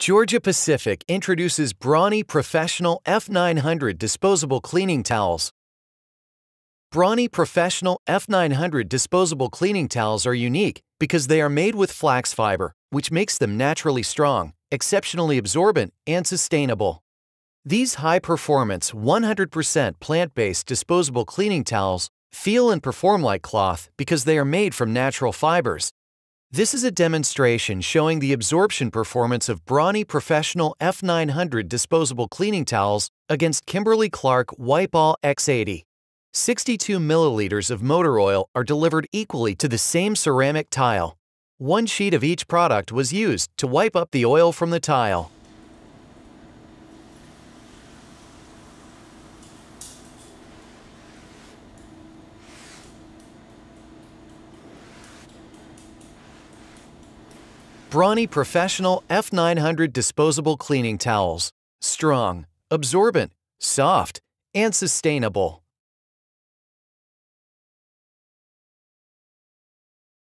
Georgia Pacific introduces Brawny Professional F900 disposable cleaning towels. Brawny Professional F900 disposable cleaning towels are unique because they are made with flax fiber, which makes them naturally strong, exceptionally absorbent, and sustainable. These high-performance, 100% plant-based disposable cleaning towels feel and perform like cloth because they are made from natural fibers, this is a demonstration showing the absorption performance of Brawny Professional F900 disposable cleaning towels against Kimberly-Clark Wipe-All X80. 62 milliliters of motor oil are delivered equally to the same ceramic tile. One sheet of each product was used to wipe up the oil from the tile. Brawny Professional F900 Disposable Cleaning Towels. Strong, absorbent, soft, and sustainable.